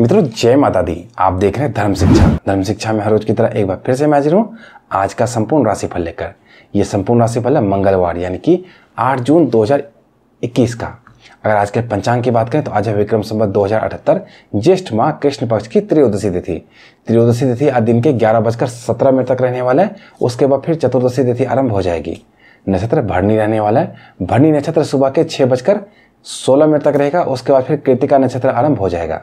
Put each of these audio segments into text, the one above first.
मित्रों जय माता दी आप देख रहे हैं धर्म शिक्षा धर्म शिक्षा में हर रोज की तरह एक बार फिर से मैं हाजिर हूँ आज का संपूर्ण राशिफल लेकर यह संपूर्ण राशिफल है मंगलवार यानी कि 8 जून 2021 का अगर आज के पंचांग की बात करें तो आज है विक्रम संबत दो हजार अठहत्तर ज्येष्ठ माह कृष्ण पक्ष की त्रयोदशी तिथि त्रयोदशी तिथि आज दिन के ग्यारह बजकर सत्रह मिनट तक रहने वाला है उसके बाद फिर चतुर्दशी तिथि आरंभ हो जाएगी नक्षत्र भरनी रहने वाला है भरनी नक्षत्र सुबह के छह बजकर सोलह मिनट तक रहेगा उसके बाद फिर कृतिका नक्षत्र आरंभ हो जाएगा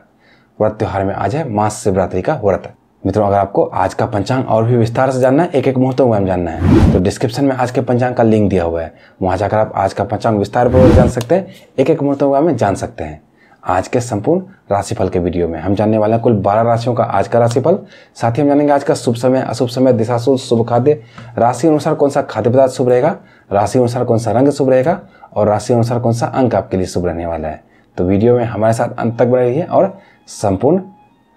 व्रत त्यौहार में आज है मास शिवरात्रि का व्रत मित्रों अगर आपको आज का पंचांग और भी विस्तार से जानना है एक एक मुहूर्तों में जानना है तो डिस्क्रिप्शन में आज के पंचांग का लिंक दिया हुआ है वहां जाकर आप आज का पंचांग विस्तार पूर्वक जान सकते हैं एक एक मुहूर्तों में जान सकते हैं आज के संपूर्ण राशिफल के वीडियो में हम जानने वाले हैं कुल 12 राशियों का आज का राशिफल साथ ही हम जानेंगे आज का शुभ समय अशुभ समय दिशाशुल शुभ खाद्य राशि अनुसार कौन सा खाद्य पदार्थ शुभ रहेगा राशि अनुसार कौन सा रंग शुभ रहेगा और राशि अनुसार कौन सा अंक आपके लिए शुभ रहने वाला है तो वीडियो में हमारे साथ अंत तक बने रहिए और संपूर्ण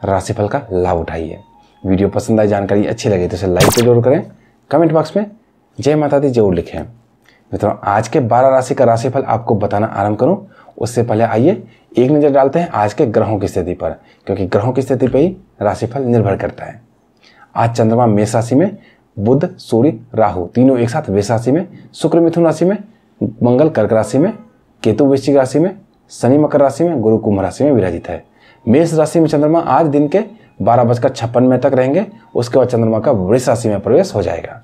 राशिफल का लाभ उठाइए वीडियो पसंद आई जानकारी अच्छी लगी तो इसे लाइक तो जरूर करें कमेंट बॉक्स में जय माता दी जरूर लिखें मित्रों आज के 12 राशि का राशिफल आपको बताना आरंभ करूं उससे पहले आइए एक नज़र डालते हैं आज के ग्रहों की स्थिति पर क्योंकि ग्रहों की स्थिति पर ही राशिफल निर्भर करता है आज चंद्रमा मेष राशि में बुद्ध सूर्य राहु तीनों एक साथ वृष राशि में शुक्र मिथुन राशि में मंगल कर्क राशि में केतु वृश्चिक राशि में शनि मकर राशि में गुरु कुंभ राशि में विराजित है मेष राशि में चंद्रमा आज दिन के बारह बजकर छप्पन में तक रहेंगे उसके बाद चंद्रमा का वृष राशि में प्रवेश हो जाएगा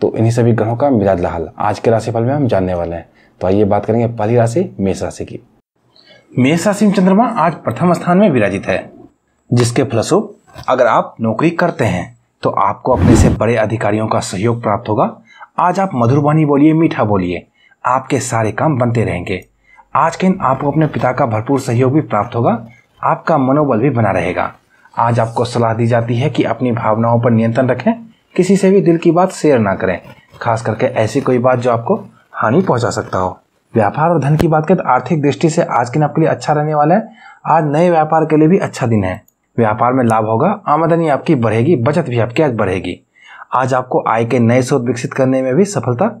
तो इन्हीं सभी ग्रहों का मिलाद लाहल आज के राशिफल में हम जानने वाले हैं तो आइए बात करेंगे पहली राशि मेष राशि की मेष राशि में चंद्रमा आज प्रथम स्थान में विराजित है जिसके फलस्वरूप अगर आप नौकरी करते हैं तो आपको अपने से बड़े अधिकारियों का सहयोग प्राप्त होगा आज आप मधुर बोलिए मीठा बोलिए आपके सारे काम बनते रहेंगे आज के दिन आपको अपने पिता का भरपूर सहयोग भी प्राप्त होगा आपका मनोबल भी बना रहेगा आज आपको सलाह दी जाती है कि अपनी भावनाओं पर नियंत्रण रखें किसी से भी दिल की बात शेयर ना करें खास करके ऐसी कोई बात जो आपको हानि पहुंचा सकता हो व्यापार और धन की बात करें तो आर्थिक दृष्टि से आज के दिन आपके लिए अच्छा रहने वाला है आज नए व्यापार के लिए भी अच्छा दिन है व्यापार में लाभ होगा आमदनी आपकी बढ़ेगी बचत भी आपकी आज बढ़ेगी आज आपको आय के नए स्रोत विकसित करने में भी सफलता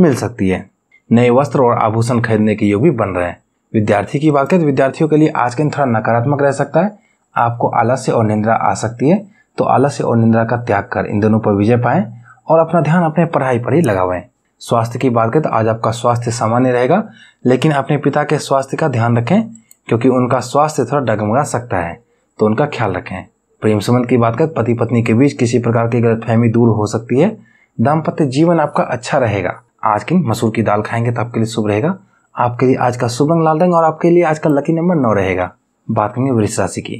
मिल सकती है नए वस्त्र और आभूषण खरीदने के योग भी बन रहे हैं विद्यार्थी की बात करें तो विद्यार्थियों के लिए आज के दिन थोड़ा नकारात्मक रह सकता है आपको आलस्य और निंद्रा आ सकती है तो आलस्य और निंद्रा का त्याग कर इन दोनों पर विजय पाएं और अपना ध्यान अपने पढ़ाई पर ही लगावें स्वास्थ्य की बात करें तो आज आपका स्वास्थ्य सामान्य रहेगा लेकिन अपने पिता के स्वास्थ्य का ध्यान रखें क्योंकि उनका स्वास्थ्य थोड़ा डगमगा सकता है तो उनका ख्याल रखें प्रेम संबंध की बात करें तो पति पत्नी के बीच किसी प्रकार की गलतफहमी दूर हो सकती है दाम्पत्य जीवन आपका अच्छा रहेगा आज की मसूर की दाल खाएंगे तो आपके लिए शुभ रहेगा आपके लिए आज का शुभ रंग लाल रंग और आपके लिए आज का लकी नंबर नौ रहेगा बात करेंगे वृक्ष राशि की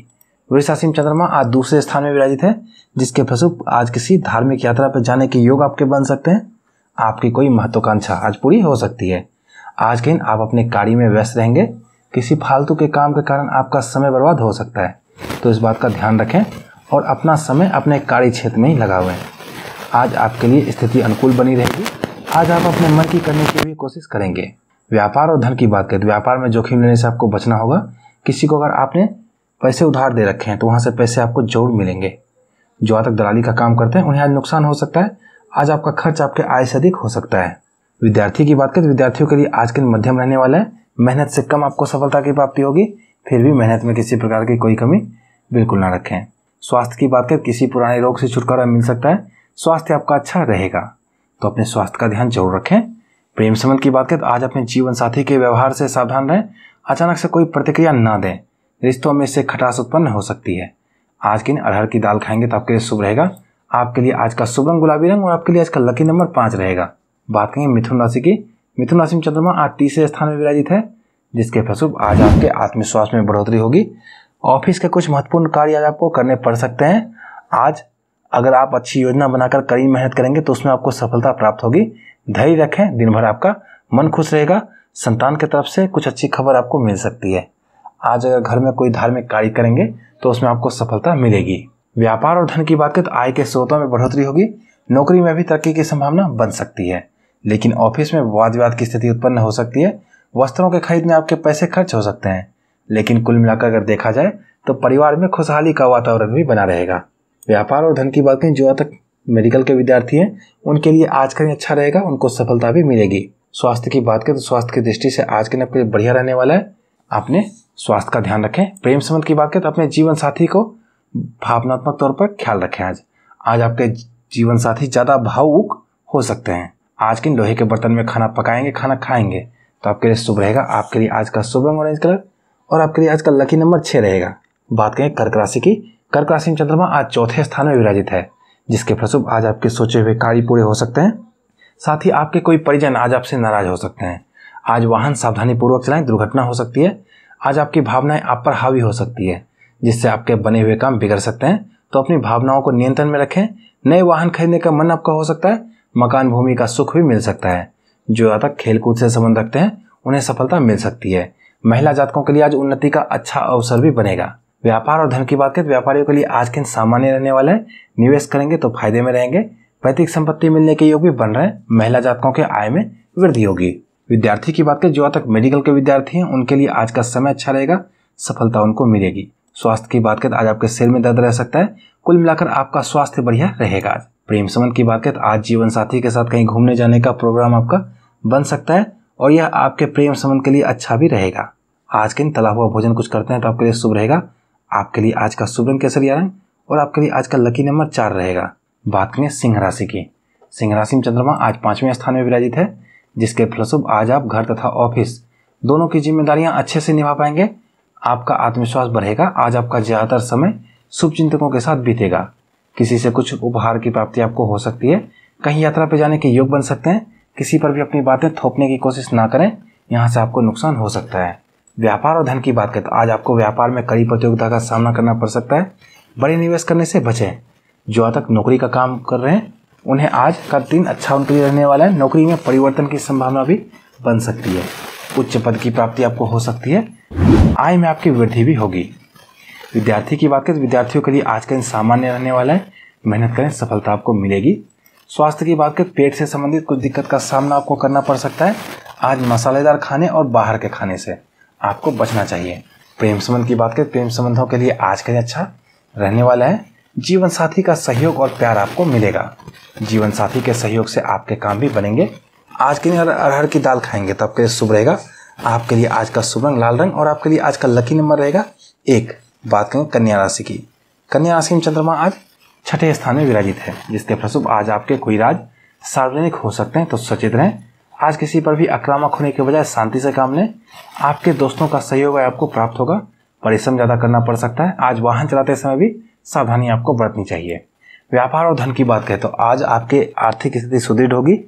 वृक्ष राशि में चंद्रमा आज दूसरे स्थान में विराजित है जिसके फलस्वरूप आज किसी धार्मिक यात्रा पर जाने के योग आपके बन सकते हैं आपकी कोई महत्वाकांक्षा आज पूरी हो सकती है आज के दिन आप अपने कार्य में व्यस्त रहेंगे किसी फालतू के काम के कारण आपका समय बर्बाद हो सकता है तो इस बात का ध्यान रखें और अपना समय अपने कार्य क्षेत्र में ही लगावें आज आपके लिए स्थिति अनुकूल बनी रहेगी आज आप अपने मन की करने की भी कोशिश करेंगे व्यापार और धन की बात करें तो व्यापार में जोखिम लेने से आपको बचना होगा किसी को अगर आपने पैसे उधार दे रखे हैं तो वहाँ से पैसे आपको जरूर मिलेंगे जो आज तक दलाली का काम करते हैं उन्हें आज नुकसान हो सकता है आज आपका खर्च आपके आय से अधिक हो सकता है विद्यार्थी की बात करें तो विद्यार्थियों के लिए आज के मध्यम रहने वाला है मेहनत से कम आपको सफलता की प्राप्ति होगी फिर भी मेहनत में किसी प्रकार की कोई कमी बिल्कुल ना रखें स्वास्थ्य की बात करें किसी पुराने रोग से छुटकारा मिल सकता है स्वास्थ्य आपका अच्छा रहेगा तो अपने स्वास्थ्य का ध्यान जरूर रखें प्रेम संबंध की बात करें तो आज अपने जीवन साथी के व्यवहार से सावधान रहें अचानक से कोई प्रतिक्रिया ना दें रिश्तों में इससे खटास उत्पन्न हो सकती है आज के दिन अरहर की दाल खाएंगे तो आपके लिए शुभ रहेगा आपके लिए आज का शुभ रंग गुलाबी रंग और आपके लिए आज का लकी नंबर पाँच रहेगा बात करेंगे मिथुन राशि की मिथुन राशि में चंद्रमा आज तीसरे स्थान में विराजित है जिसके फलस्वरूप आज आपके आत्मविश्वास में बढ़ोतरी होगी ऑफिस के कुछ महत्वपूर्ण कार्य आज आपको करने पड़ सकते हैं आज अगर आप अच्छी योजना बनाकर कड़ी मेहनत करेंगे तो उसमें आपको सफलता प्राप्त होगी धैर्य रखें दिन भर आपका मन खुश रहेगा संतान की तरफ से कुछ अच्छी खबर आपको मिल सकती है आज अगर घर में कोई धार्मिक कार्य करेंगे तो उसमें आपको सफलता मिलेगी व्यापार और धन की बात करें तो आय के स्रोतों में बढ़ोतरी होगी नौकरी में भी तरक्की की संभावना बन सकती है लेकिन ऑफिस में वाद विवाद की स्थिति उत्पन्न हो सकती है वस्त्रों के खरीद में आपके पैसे खर्च हो सकते हैं लेकिन कुल मिलाकर अगर देखा जाए तो परिवार में खुशहाली का वातावरण भी बना रहेगा व्यापार और धन की बात करें जो तक मेडिकल के विद्यार्थी हैं उनके लिए आज का दिन अच्छा रहेगा उनको सफलता भी मिलेगी स्वास्थ्य की बात करें तो स्वास्थ्य की दृष्टि से आज के दिन आपके लिए बढ़िया रहने वाला है आपने स्वास्थ्य का ध्यान रखें प्रेम संबंध की बात करें तो अपने जीवन साथी को भावनात्मक तौर पर ख्याल रखें आज आज आपके जीवन साथी ज़्यादा भावुक हो सकते हैं आज के लोहे के बर्तन में खाना पकाएंगे खाना खाएंगे तो आपके लिए शुभ रहेगा आपके लिए आज का शुभ रंग ऑरेंज कलर और आपके लिए आज का लकी नंबर छः रहेगा बात करें कर्क राशि की कर्क राशि में चंद्रमा आज चौथे स्थान में विराजित है जिसके फलस्वरूप आज आपके सोचे हुए कार्य पूरे हो सकते हैं साथ ही आपके कोई परिजन आज आपसे नाराज हो सकते हैं आज वाहन सावधानीपूर्वक चलाएं दुर्घटना हो सकती है आज आपकी भावनाएं आप पर हावी हो सकती है जिससे आपके बने हुए काम बिगड़ सकते हैं तो अपनी भावनाओं को नियंत्रण में रखें नए वाहन खरीदने का मन आपका हो सकता है मकान भूमि का सुख भी मिल सकता है जो यहाँ खेलकूद से संबंध रखते हैं उन्हें सफलता मिल सकती है महिला जातकों के लिए आज उन्नति का अच्छा अवसर भी बनेगा व्यापार और धन की बात करें तो व्यापारियों के लिए आज के दिन सामान्य रहने वाले हैं निवेश करेंगे तो फायदे में रहेंगे पैतृक संपत्ति मिलने के योग भी बन रहे हैं महिला जातकों के आय में वृद्धि होगी विद्यार्थी की बात करें जो तक मेडिकल के विद्यार्थी हैं उनके लिए आज का समय अच्छा रहेगा सफलता उनको मिलेगी स्वास्थ्य की बात करें तो आज आपके सिर में दर्द रह सकता है कुल मिलाकर आपका स्वास्थ्य बढ़िया रहेगा आज प्रेम संबंध की बात करें तो आज जीवन साथी के साथ कहीं घूमने जाने का प्रोग्राम आपका बन सकता है और यह आपके प्रेम संबंध के लिए अच्छा भी रहेगा आज के दिन तला हुआ भोजन कुछ करते हैं तो आपके लिए शुभ रहेगा आपके लिए आज का शुभ रंग केसरिया रंग और आपके लिए आज का लकी नंबर चार रहेगा बात करें सिंह राशि की सिंह राशि में चंद्रमा आज पांचवें स्थान में विराजित है जिसके फलस्वरूप आज आप घर तथा ऑफिस दोनों की जिम्मेदारियां अच्छे से निभा पाएंगे आपका आत्मविश्वास बढ़ेगा आज आपका ज़्यादातर समय शुभ चिंतकों के साथ बीतेगा किसी से कुछ उपहार की प्राप्ति आपको हो सकती है कहीं यात्रा पर जाने के योग बन सकते हैं किसी पर भी अपनी बातें थोपने की कोशिश ना करें यहाँ से आपको नुकसान हो सकता है व्यापार और धन की बात करें तो आज आपको व्यापार में कड़ी प्रतियोगिता का सामना करना पड़ सकता है बड़े निवेश करने से बचें जो आज तक नौकरी का काम कर रहे हैं उन्हें आज का दिन अच्छा उनके लिए रहने वाला है नौकरी में परिवर्तन की संभावना भी बन सकती है उच्च पद की प्राप्ति आपको हो सकती है आय में आपकी वृद्धि भी होगी विद्यार्थी की बात करें विद्यार्थियों के लिए आज का दिन सामान्य रहने वाला है मेहनत करें सफलता आपको मिलेगी स्वास्थ्य की बात करें पेट से संबंधित कुछ दिक्कत का सामना आपको करना पड़ सकता है आज मसालेदार खाने और बाहर के खाने से आपको बचना चाहिए प्रेम संबंध की बात करें प्रेम संबंधों के लिए आज का दिन अच्छा रहने वाला है जीवन साथी का सहयोग और प्यार आपको मिलेगा जीवन साथी के सहयोग से आपके काम भी बनेंगे आज के दिन अरहर की दाल खाएंगे तो आपके लिए शुभ रहेगा आपके लिए आज का शुभ रंग लाल रंग और आपके लिए आज का लकी नंबर रहेगा एक बात करें कन्या राशि की कन्या राशि में चंद्रमा आज छठे स्थान में विराजित है जिसके फलस्वरूप आज आपके कोई राज सार्वजनिक हो सकते हैं तो सचेत रहें आज किसी पर भी आक्रामक होने के बजाय शांति से काम लें आपके दोस्तों का सहयोग आपको प्राप्त होगा परिश्रम ज़्यादा करना पड़ सकता है आज वाहन चलाते समय भी सावधानी आपको बरतनी चाहिए व्यापार और धन की बात कहें तो आज आपके आर्थिक स्थिति सुदृढ़ होगी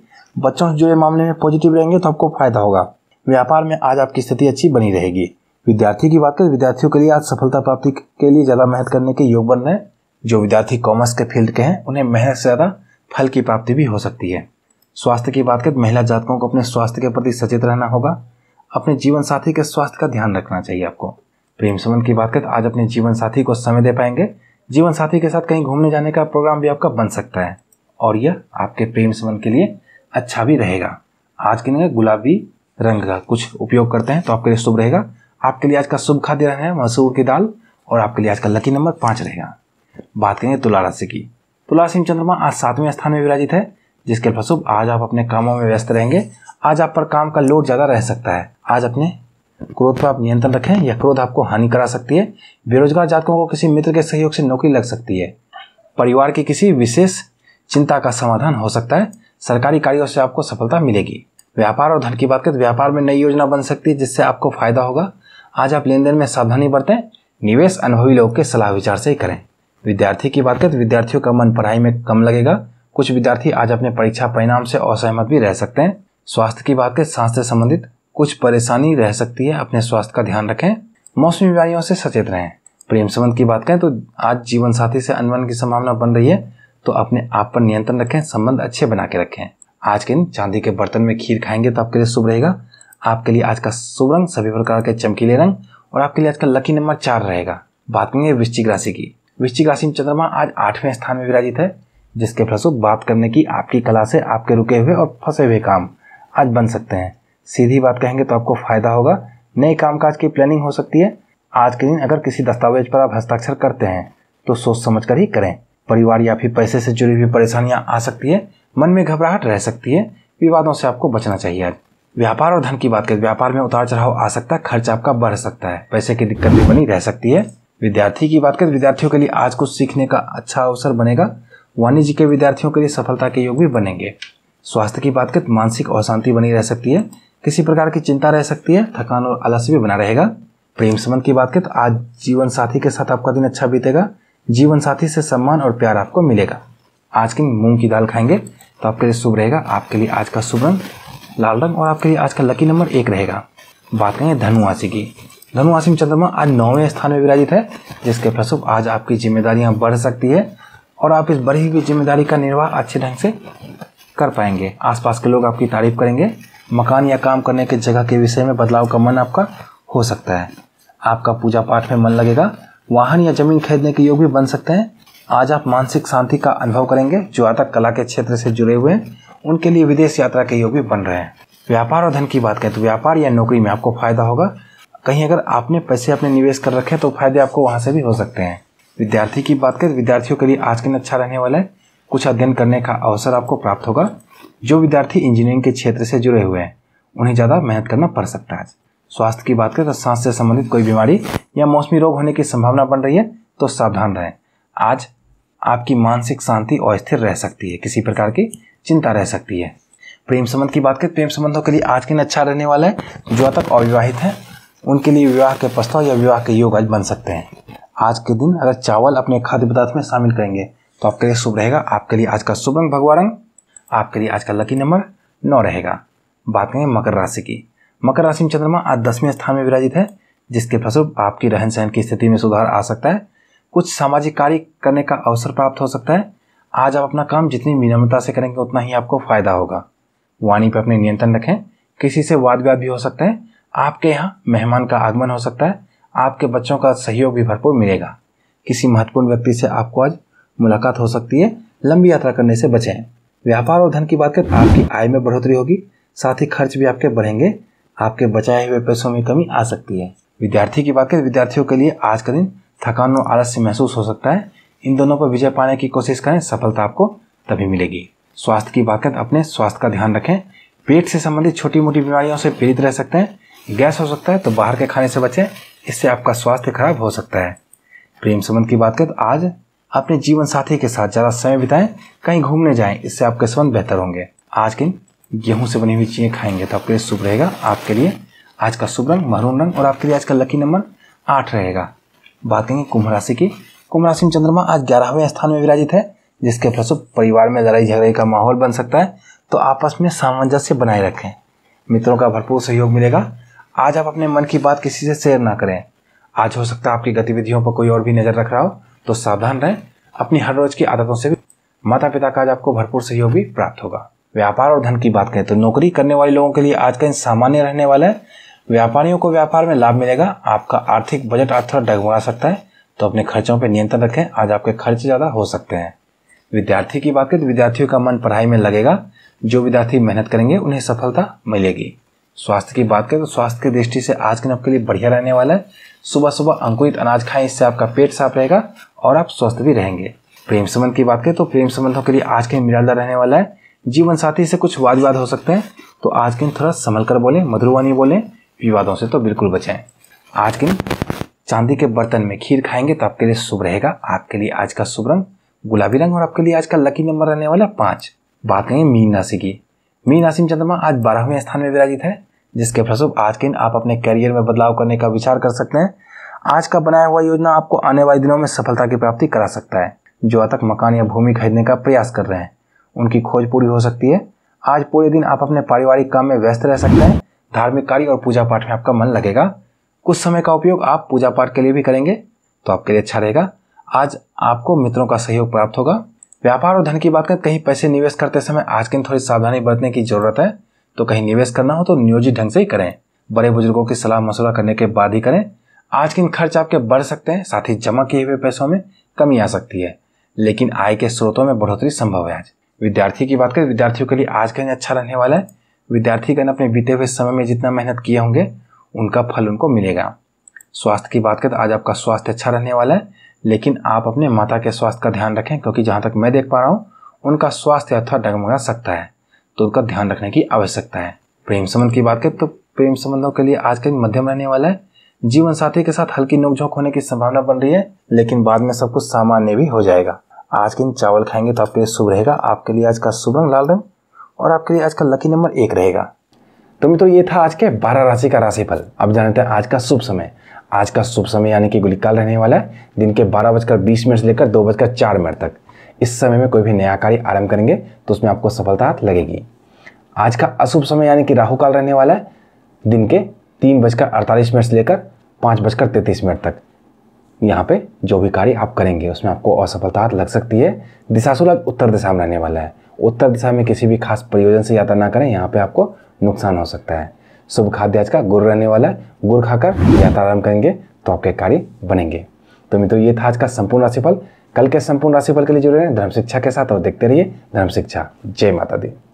बच्चों से जुड़े मामले में पॉजिटिव रहेंगे तो आपको फायदा होगा व्यापार में आज आपकी स्थिति अच्छी बनी रहेगी विद्यार्थी की बात करें विद्यार्थियों के लिए आज सफलता प्राप्ति के लिए ज़्यादा मेहनत करने के योग बन रहे हैं जो विद्यार्थी कॉमर्स के फील्ड के हैं उन्हें मेहनत से ज़्यादा फल की प्राप्ति भी हो सकती है स्वास्थ्य की बात करें तो महिला जातकों को अपने स्वास्थ्य के प्रति सचेत रहना होगा अपने जीवन साथी के स्वास्थ्य का ध्यान रखना चाहिए आपको प्रेम संबंध की बात करें तो आज अपने जीवन साथी को समय दे पाएंगे जीवन साथी के साथ कहीं घूमने जाने का प्रोग्राम भी आपका बन सकता है और यह आपके प्रेम संबंध के लिए अच्छा भी रहेगा आज के लिए गुलाबी रंग का कुछ उपयोग करते हैं तो आपके लिए शुभ रहेगा आपके लिए आज का शुभ खाद्य रंग है मसूर की दाल और आपके लिए आज का लकी नंबर पाँच रहेगा बात करेंगे तुला राशि की तुला सिंह चंद्रमा आज सातवें स्थान में विराजित है जिसके फलस्वरूप आज आप अपने कामों में व्यस्त रहेंगे आज आप पर काम का लोड ज़्यादा रह सकता है आज अपने क्रोध पर आप नियंत्रण रखें यह क्रोध आपको हानि करा सकती है बेरोजगार जातकों को किसी मित्र के सहयोग से नौकरी लग सकती है परिवार की किसी विशेष चिंता का समाधान हो सकता है सरकारी कार्यों से आपको सफलता मिलेगी व्यापार और धन की बात करें तो व्यापार में नई योजना बन सकती है जिससे आपको फायदा होगा आज आप लेन देन में सावधानी बरतें निवेश अनुभवी लोग के सलाह विचार से ही करें विद्यार्थी की बात करें तो विद्यार्थियों का मन पढ़ाई में कम लगेगा कुछ विद्यार्थी आज अपने परीक्षा परिणाम से असहमत भी रह सकते हैं स्वास्थ्य की बात के सांस से संबंधित कुछ परेशानी रह सकती है अपने स्वास्थ्य का ध्यान रखें मौसमी बीमारियों से सचेत रहें प्रेम संबंध की बात करें तो आज जीवन साथी से अनबन की संभावना बन रही है तो अपने आप पर नियंत्रण रखें संबंध अच्छे बना के रखें आज के दिन चांदी के बर्तन में खीर खाएंगे तो आपके लिए शुभ रहेगा आपके लिए आज का शुभ रंग सभी प्रकार के चमकीले रंग और आपके लिए आज का लकी नंबर चार रहेगा बात करेंगे वृश्चिक राशि की वृश्चिक राशि में चंद्रमा आज आठवें स्थान में विराजित है जिसके फलस्वरूप बात करने की आपकी कला से आपके रुके हुए और फंसे हुए काम आज बन सकते हैं सीधी बात कहेंगे तो आपको फायदा होगा नए कामकाज की प्लानिंग हो सकती है आज के दिन अगर किसी दस्तावेज पर आप हस्ताक्षर करते हैं तो सोच समझ कर ही करें परिवार या फिर पैसे से जुड़ी हुई परेशानियां आ सकती है मन में घबराहट रह सकती है विवादों से आपको बचना चाहिए आज व्यापार और धन की बात करें व्यापार में उतार चढ़ाव आ सकता है खर्च आपका बढ़ सकता है पैसे की दिक्कत भी बनी रह सकती है विद्यार्थी की बात करें विद्यार्थियों के लिए आज कुछ सीखने का अच्छा अवसर बनेगा वाणिज्य के विद्यार्थियों के लिए सफलता के योग भी बनेंगे स्वास्थ्य की बात करें तो मानसिक अशांति बनी रह सकती है किसी प्रकार की चिंता रह सकती है थकान और आलस्य भी बना रहेगा प्रेम संबंध की बात करें तो आज जीवन साथी के साथ आपका दिन अच्छा बीतेगा जीवन साथी से सम्मान और प्यार आपको मिलेगा आज के मूंग की दाल खाएंगे तो आपके लिए शुभ रहेगा आपके लिए आज का शुभ रंग लाल रंग और आपके लिए आज का लकी नंबर एक रहेगा बात करें धनुराशि की धनुराशि में चंद्रमा आज नौवें स्थान में विराजित है जिसके फलस्वरूप आज आपकी जिम्मेदारियां बढ़ सकती है और आप इस बढ़ी हुई जिम्मेदारी का निर्वाह अच्छे ढंग से कर पाएंगे आसपास के लोग आपकी तारीफ करेंगे मकान या काम करने के जगह के विषय में बदलाव का मन आपका हो सकता है आपका पूजा पाठ में मन लगेगा वाहन या जमीन खरीदने के योग भी बन सकते हैं आज आप मानसिक शांति का अनुभव करेंगे जो आतक कला के क्षेत्र से जुड़े हुए हैं उनके लिए विदेश यात्रा के योग भी बन रहे हैं व्यापार और धन की बात करें तो व्यापार या नौकरी में आपको फायदा होगा कहीं अगर आपने पैसे अपने निवेश कर रखे तो फायदे आपको वहाँ से भी हो सकते हैं विद्यार्थी की बात करें विद्यार्थियों के लिए आज के दिन अच्छा रहने वाला है कुछ अध्ययन करने का अवसर आपको प्राप्त होगा जो विद्यार्थी इंजीनियरिंग के क्षेत्र से जुड़े हुए हैं उन्हें ज़्यादा मेहनत करना पड़ सकता है स्वास्थ्य की बात करें तो सांस से संबंधित कोई बीमारी या मौसमी रोग होने की संभावना बन रही है तो सावधान रहें आज आपकी मानसिक शांति अस्थिर रह सकती है किसी प्रकार की चिंता रह सकती है प्रेम संबंध की बात करें प्रेम संबंधों के लिए आज के दिन अच्छा रहने वाला है जो तक अविवाहित हैं उनके लिए विवाह के प्रस्ताव या विवाह के योग आज बन सकते हैं आज के दिन अगर चावल अपने खाद्य पदार्थ में शामिल करेंगे तो आपके लिए शुभ रहेगा आपके लिए आज का शुभ रंग भगवा रंग आपके लिए आज का लकी नंबर नौ रहेगा बात करें मकर राशि की मकर राशि में चंद्रमा आज दसवें स्थान में विराजित है जिसके फलस्वरूप आपकी रहन सहन की स्थिति में सुधार आ सकता है कुछ सामाजिक कार्य करने का अवसर प्राप्त हो सकता है आज आप अपना काम जितनी विनम्रता से करेंगे उतना ही आपको फायदा होगा वाणी पर अपने नियंत्रण रखें किसी से वाद विवाद भी हो सकता है आपके यहाँ मेहमान का आगमन हो सकता है आपके बच्चों का सहयोग भी भरपूर मिलेगा किसी महत्वपूर्ण व्यक्ति से आपको आज मुलाकात हो सकती है लंबी यात्रा करने से बचें व्यापार और धन की बात करें आपकी आय में बढ़ोतरी होगी साथ ही खर्च भी आपके बढ़ेंगे आपके बचाए हुए पैसों में कमी आ सकती है विद्यार्थी की बात करें विद्यार्थियों के लिए आज का दिन थकान और आलस्य महसूस हो सकता है इन दोनों पर विजय पाने की कोशिश करें सफलता आपको तभी मिलेगी स्वास्थ्य की बात करें अपने स्वास्थ्य का ध्यान रखें पेट से संबंधित छोटी मोटी बीमारियों से पीड़ित रह सकते हैं गैस हो सकता है तो बाहर के खाने से बचें इससे आपका स्वास्थ्य खराब हो सकता है प्रेम संबंध की बात करें तो आज अपने जीवन साथी के साथ ज़्यादा समय बिताएं कहीं घूमने जाएं इससे आपके संबंध बेहतर होंगे आज के गेहूं से बनी हुई चीज़ें खाएंगे तो आपके लिए शुभ रहेगा आपके लिए आज का शुभ रंग महरून रंग और आपके लिए आज का लकी नंबर आठ रहेगा बात करेंगे कुंभ राशि की कुंभ राशि में चंद्रमा आज ग्यारहवें स्थान में विराजित है जिसके फलस्वरूप परिवार में लड़ाई झगड़े का माहौल बन सकता है तो आपस में सामंजस्य बनाए रखें मित्रों का भरपूर सहयोग मिलेगा आज आप अपने मन की बात किसी से शेयर ना करें आज हो सकता है आपकी गतिविधियों पर कोई और भी नज़र रख रहा हो तो सावधान रहें अपनी हर रोज की आदतों से भी माता पिता का आज आपको भरपूर सहयोग भी प्राप्त होगा व्यापार और धन की बात करें तो नौकरी करने वाले लोगों के लिए आज का दिन सामान्य रहने वाला है व्यापारियों को व्यापार में लाभ मिलेगा आपका आर्थिक बजट आज थोड़ा डगमगा सकता है तो अपने खर्चों पर नियंत्रण रखें आज आपके खर्च ज़्यादा हो सकते हैं विद्यार्थी की बात करें तो विद्यार्थियों का मन पढ़ाई में लगेगा जो विद्यार्थी मेहनत करेंगे उन्हें सफलता मिलेगी स्वास्थ्य की बात करें तो स्वास्थ्य की दृष्टि से आज दिन आपके लिए बढ़िया रहने वाला है सुबह सुबह अंकुरित अनाज खाएं इससे आपका पेट साफ रहेगा और आप स्वस्थ भी रहेंगे प्रेम संबंध की बात करें तो प्रेम संबंधों के लिए आज के मिलादा रहने वाला है जीवन साथी से कुछ वाद विवाद हो सकते हैं तो आज के दिन थोड़ा संभल कर बोले मधुरवाणी बोलें विवादों से तो बिल्कुल बचें आज के दिन चांदी के बर्तन में खीर खाएंगे तो आपके लिए शुभ रहेगा आपके लिए आज का शुभ रंग गुलाबी रंग और आपके लिए आज का लकी नंबर रहने वाला पाँच बात करें मीन राशि की मीन राशि चंद्रमा आज बारहवें स्थान में विराजित है जिसके फलस्वरूप आज के दिन आप अपने करियर में बदलाव करने का विचार कर सकते हैं आज का बनाया हुआ योजना आपको आने वाले दिनों में सफलता की प्राप्ति करा सकता है जो अब तक मकान या भूमि खरीदने का प्रयास कर रहे हैं उनकी खोज पूरी हो सकती है आज पूरे दिन आप अपने पारिवारिक काम में व्यस्त रह सकते हैं धार्मिक कार्य और पूजा पाठ में आपका मन लगेगा कुछ समय का उपयोग आप पूजा पाठ के लिए भी करेंगे तो आपके लिए अच्छा रहेगा आज आपको मित्रों का सहयोग प्राप्त होगा व्यापार और धन की बात करें कहीं पैसे निवेश करते समय आज के दिन थोड़ी सावधानी बरतने की जरूरत है तो कहीं निवेश करना हो तो नियोजित ढंग से ही करें बड़े बुजुर्गों की सलाह मशवरा करने के बाद ही करें आज के दिन खर्च आपके बढ़ सकते हैं साथ ही जमा किए हुए पैसों में कमी आ सकती है लेकिन आय के स्रोतों में बढ़ोतरी संभव है आज विद्यार्थी की बात करें विद्यार्थियों के लिए आज का दिन अच्छा रहने वाला है विद्यार्थी विद्यार्थीगण अपने बीते हुए समय में जितना मेहनत किए होंगे उनका फल उनको मिलेगा स्वास्थ्य की बात करें तो आज आपका स्वास्थ्य अच्छा रहने वाला है लेकिन आप अपने माता के स्वास्थ्य का ध्यान रखें क्योंकि जहाँ तक मैं देख पा रहा हूँ उनका स्वास्थ्य अथवा डगमगा सकता है तो उनका ध्यान रखने की आवश्यकता है प्रेम संबंध की बात करें तो प्रेम संबंधों के लिए आज का दिन मध्यम रहने वाला है जीवन साथी के साथ हल्की नोकझोंक होने की संभावना बन रही है लेकिन बाद में सब कुछ सामान्य भी हो जाएगा आज के दिन चावल खाएंगे तो आपके लिए शुभ रहेगा आपके लिए आज का शुभ रंग लाल रंग और आपके लिए आज का लकी नंबर एक रहेगा तो मित्रों ये था आज के बारह राशि का राशिफल अब जानते हैं आज का शुभ समय आज का शुभ समय यानी कि गुलिकाल रहने वाला है दिन के बारह बजकर बीस मिनट से लेकर दो बजकर चार मिनट तक इस समय में कोई भी नया कार्य आरंभ करेंगे तो उसमें आपको सफलता लगेगी आज का अशुभ समय यानी कि राहु काल रहने वाला है दिन के तीन बजकर अड़तालीस मिनट से लेकर पाँच बजकर तैंतीस मिनट तक यहाँ पे जो भी कार्य आप करेंगे उसमें आपको असफलता लग सकती है दिशाशूलभ उत्तर दिशा में रहने वाला है उत्तर दिशा में किसी भी खास प्रयोजन से यात्रा ना करें यहाँ पर आपको नुकसान हो सकता है शुभ खाद्य आज का गुड़ रहने वाला है गुड़ खाकर यात्रा आरम्भ करेंगे तो आपके कार्य बनेंगे तो मित्रों ये था आज का संपूर्ण राशिफल कल के संपूर्ण राशिफल के लिए जुड़े रहे धर्म शिक्षा के साथ और देखते रहिए धर्म शिक्षा जय माता दी